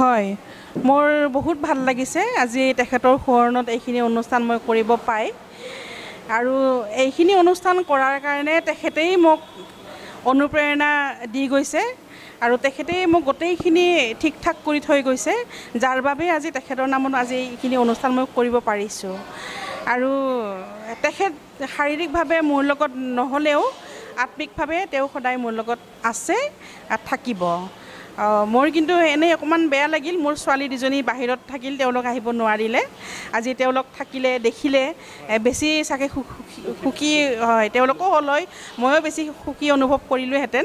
হয় মোৰ বহুত ভাল লাগিছে আজি তেখেতৰ সোঁৱৰণত এইখিনি অনুষ্ঠান মই কৰিব পাই আৰু এইখিনি অনুষ্ঠান কৰাৰ কাৰণে তেখেতেই মোক অনুপ্ৰেৰণা দি গৈছে আৰু তেখেতেই মোক গোটেইখিনি ঠিক ঠাক কৰি থৈ গৈছে যাৰ বাবে আজি তেখেতৰ নামত আজি এইখিনি অনুষ্ঠান মই কৰিব পাৰিছোঁ আৰু তেখেত শাৰীৰিকভাৱে মোৰ লগত নহ'লেও আত্মিকভাৱে তেওঁ সদায় মোৰ লগত আছে থাকিব মোৰ কিন্তু এনেই অকণমান বেয়া লাগিল মোৰ ছোৱালী দুজনী বাহিৰত থাকিল তেওঁলোক আহিব নোৱাৰিলে আজি তেওঁলোক থাকিলে দেখিলে বেছি চাগে সুখী হয় তেওঁলোকো হলয় ময়ো বেছি সুখী অনুভৱ কৰিলোঁহেঁতেন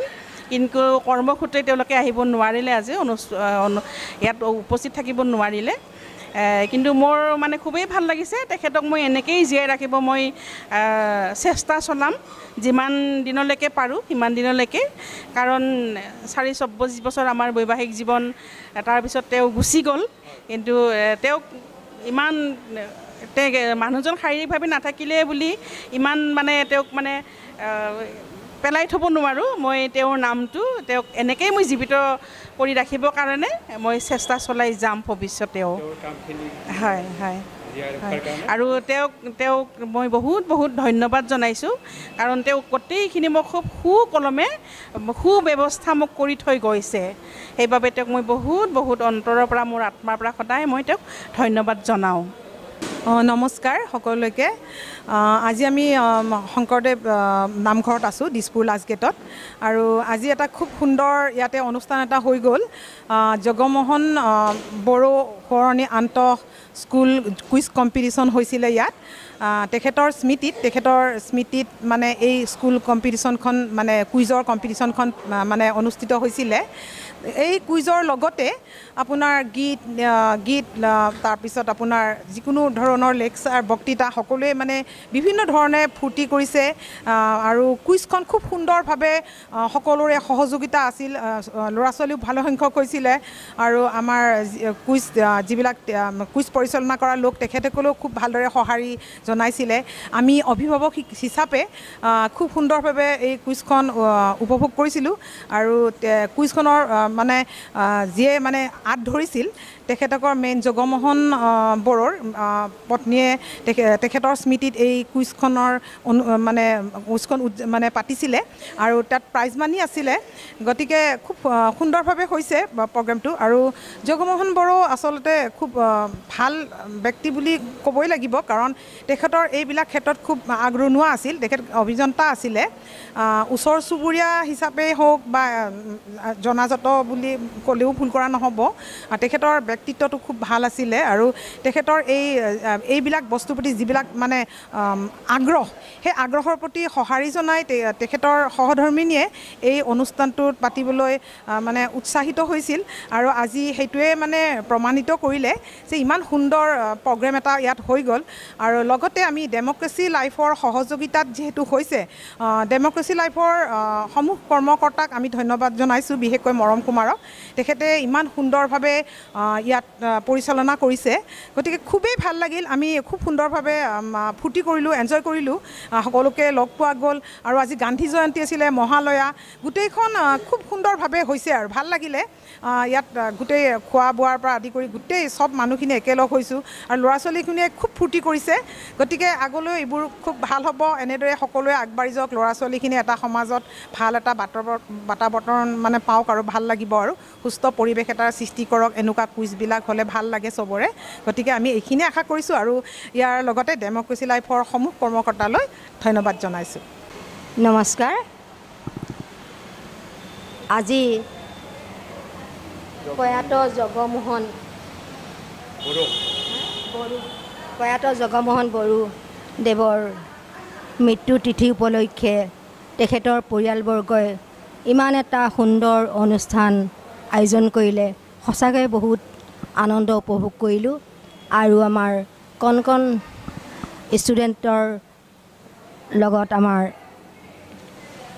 কিন্তু কৰ্মসূত্ৰে তেওঁলোকে আহিব নোৱাৰিলে আজি অনু ইয়াত উপস্থিত থাকিব নোৱাৰিলে কিন্তু মোৰ মানে খুবেই ভাল লাগিছে তেখেতক মই এনেকেই জীয়াই ৰাখিব মই চেষ্টা চলাম যিমান দিনলৈকে পাৰোঁ সিমান দিনলৈকে কাৰণ চাৰি চৌব্বিছ বছৰ আমাৰ বৈবাহিক জীৱন তাৰপিছত তেওঁ গুচি গ'ল কিন্তু তেওঁক ইমান মানুহজন শাৰীৰিকভাৱে নাথাকিলে বুলি ইমান মানে তেওঁক মানে পেলাই থ'ব নোৱাৰোঁ মই তেওঁৰ নামটো তেওঁক এনেকেই মই জীৱিত কৰি ৰাখিবৰ কাৰণে মই চেষ্টা চলাই যাম ভৱিষ্যতেও হয় হয় আৰু তেওঁক তেওঁক মই বহুত বহুত ধন্যবাদ জনাইছোঁ কাৰণ তেওঁ গোটেইখিনি মই খুব সুকলমে ব্যৱস্থা মোক কৰি থৈ গৈছে সেইবাবে তেওঁক মই বহুত বহুত অন্তৰৰ পৰা মোৰ আত্মাৰ পৰা সদায় মই তেওঁক ধন্যবাদ জনাওঁ নমস্কাৰ সকলোকে আজি আমি শংকৰদেৱ নামঘৰত আছোঁ দিছপুৰ লাষ্ট গেটত আৰু আজি এটা খুব সুন্দৰ ইয়াতে অনুষ্ঠান এটা হৈ গ'ল জগমোহন বড়ো সোঁৱৰণী আন্ত স্কুল কুইজ কম্পিটিশ্যন হৈছিলে ইয়াত তেখেতৰ স্মৃতিত তেখেতৰ স্মৃতিত মানে এই স্কুল কম্পিটিশ্যনখন মানে কুইজৰ কম্পিটিশ্যনখন মানে অনুষ্ঠিত হৈছিলে এই কুইজৰ লগতে আপোনাৰ গীত গীত তাৰপিছত আপোনাৰ যিকোনো ধৰণৰ লেকচাৰ বক্তৃতা সকলোৱে মানে বিভিন্ন ধৰণে ফূৰ্তি কৰিছে আৰু কুইজখন খুব সুন্দৰভাৱে সকলোৰে সহযোগিতা আছিল ল'ৰা ছোৱালীও ভালসংখ্যক হৈছিলে আৰু আমাৰ কুইজ যিবিলাক কুইজ পৰিচালনা কৰা লোক তেখেতসকলেও খুব ভালদৰে সঁহাৰি জনাইছিলে আমি অভিভাৱক হিচাপে খুব সুন্দৰভাৱে এই কুইজখন উপভোগ কৰিছিলোঁ আৰু কুইজখনৰ মানে যিয়ে মানে আঁত ধৰিছিল তেখেতকৰ মেইন জগমোহন বড়োৰ পত্নীয়ে তেখেতৰ স্মৃতিত এই কুইজখনৰ মানে কুইজখন মানে পাতিছিলে আৰু তাত প্ৰাইজ মানি আছিলে গতিকে খুব সুন্দৰভাৱে হৈছে প্ৰগ্ৰেমটো আৰু জগমোহন বড়ো আচলতে খুব ভাল ব্যক্তি বুলি ক'বই লাগিব কাৰণ তেখেতৰ এইবিলাক ক্ষেত্ৰত খুব আগৰণুৱা আছিল তেখেত অভিযন্তা আছিলে ওচৰ চুবুৰীয়া হিচাপেই হওক বা জনাজাত বুলি ক'লেও ভুল কৰা নহ'ব তেখেতৰ ব্যক্তি ব্যক্তিত্বটো খুব ভাল আছিলে আৰু তেখেতৰ এই এইবিলাক বস্তুৰ প্ৰতি যিবিলাক মানে আগ্ৰহ সেই আগ্ৰহৰ প্ৰতি সঁহাৰি জনাই তেখেতৰ সহধৰ্মিনীয়ে এই অনুষ্ঠানটোত পাতিবলৈ মানে উৎসাহিত হৈছিল আৰু আজি সেইটোৱে মানে প্ৰমাণিত কৰিলে যে ইমান সুন্দৰ প্ৰগ্ৰেম এটা ইয়াত হৈ গ'ল আৰু লগতে আমি ডেম'ক্ৰেচি লাইফৰ সহযোগিতাত যিহেতু হৈছে ডেম'ক্ৰেচি লাইফৰ সমূহ কৰ্মকৰ্তাক আমি ধন্যবাদ জনাইছোঁ বিশেষকৈ মৰম কুমাৰক তেখেতে ইমান সুন্দৰভাৱে ইয়াত পৰিচালনা কৰিছে গতিকে খুবেই ভাল লাগিল আমি খুব সুন্দৰভাৱে ফূৰ্তি কৰিলোঁ এনজয় কৰিলোঁ সকলোকে লগ পোৱা গ'ল আৰু আজি গান্ধী জয়ন্তী আছিলে মহালয়া গোটেইখন খুব সুন্দৰভাৱে হৈছে আৰু ভাল লাগিলে ইয়াত গোটেই খোৱা বোৱাৰ পৰা আদি কৰি গোটেই চব মানুহখিনি একেলগ হৈছোঁ আৰু ল'ৰা ছোৱালীখিনিয়ে খুব ফূৰ্তি কৰিছে গতিকে আগলৈ এইবোৰ খুব ভাল হ'ব এনেদৰে সকলোৱে আগবাঢ়ি যাওক ল'ৰা ছোৱালীখিনি এটা সমাজত ভাল এটা বাতৰ বাতাবৰণ মানে পাওক আৰু ভাল লাগিব আৰু সুস্থ পৰিৱেশ এটাৰ সৃষ্টি কৰক এনেকুৱা কুইজ নিউজবিলাক হ'লে ভাল লাগে চবৰে গতিকে আমি এইখিনিয়ে আশা কৰিছোঁ আৰু ইয়াৰ লগতে ডেমক্ৰেচি লাইফৰ সমূহ কৰ্মকৰ্তালৈ ধন্যবাদ জনাইছোঁ নমস্কাৰ আজি প্ৰয়াত জগমোহন প্ৰয়াত জগমোহন বড়োদেৱৰ মৃত্যু তিথি উপলক্ষে তেখেতৰ পৰিয়ালবৰ্গই ইমান এটা সুন্দৰ অনুষ্ঠান আয়োজন কৰিলে সঁচাকৈ বহুত আনন্দ উপভোগ কৰিলোঁ আৰু আমাৰ কণ কণ ষ্টুডেণ্টৰ লগত আমাৰ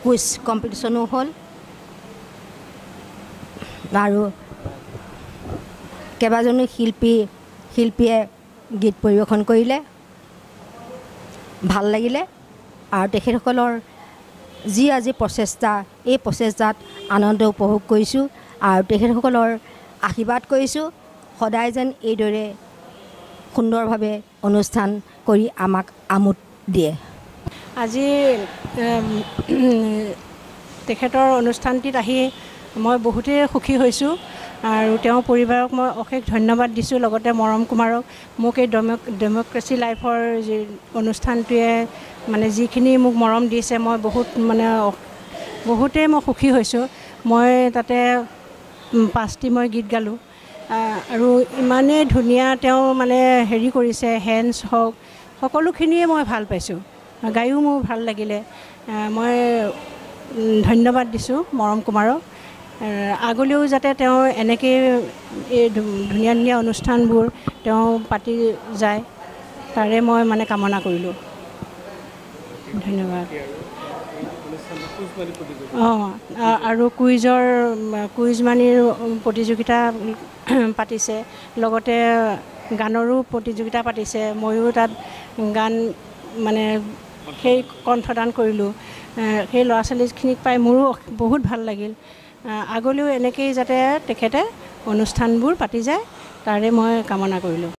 কুইজ কম্পিটিশ্যনো হ'ল আৰু কেইবাজনো শিল্পী শিল্পীয়ে গীত পৰিৱেশন কৰিলে ভাল লাগিলে আৰু তেখেতসকলৰ যি আজি প্ৰচেষ্টা এই প্ৰচেষ্টাত আনন্দ উপভোগ কৰিছোঁ আৰু তেখেতসকলৰ আশীৰ্বাদ কৰিছোঁ সদায় যেন এইদৰে সুন্দৰভাৱে অনুষ্ঠান কৰি আমাক আমোদ দিয়ে আজি তেখেতৰ অনুষ্ঠানটিত আহি মই বহুতেই সুখী হৈছোঁ আৰু তেওঁৰ পৰিবাৰক মই অশেষ ধন্যবাদ দিছোঁ লগতে মৰম কুমাৰক মোক এই ডেম ডেম'ক্ৰেচি লাইফৰ যি অনুষ্ঠানটোৱে মানে যিখিনি মোক মৰম দিছে মই বহুত মানে বহুতেই মই সুখী হৈছোঁ মই তাতে পাঁচটি মই গীত গালোঁ আৰু ইমানেই ধুনীয়া তেওঁ মানে হেৰি কৰিছে হেন্স হওক সকলোখিনিয়ে মই ভাল পাইছোঁ গায়ো মোৰ ভাল লাগিলে মই ধন্যবাদ দিছোঁ মৰম কুমাৰক আগলৈও যাতে তেওঁ এনেকৈয়ে এই ধুনীয়া ধুনীয়া অনুষ্ঠানবোৰ তেওঁ পাতি যায় তাৰে মই মানে কামনা কৰিলোঁ ধন্যবাদ আৰু কুইজৰ কুইজ মানিৰ প্ৰতিযোগিতা পাতিছে লগতে গানৰো প্ৰতিযোগিতা পাতিছে ময়ো তাত গান মানে সেই কণ্ঠদান কৰিলোঁ সেই ল'ৰা ছোৱালীখিনিক পাই মোৰো বহুত ভাল লাগিল আগলৈও এনেকেই যাতে তেখেতে অনুষ্ঠানবোৰ পাতি যায় তাৰে মই কামনা কৰিলোঁ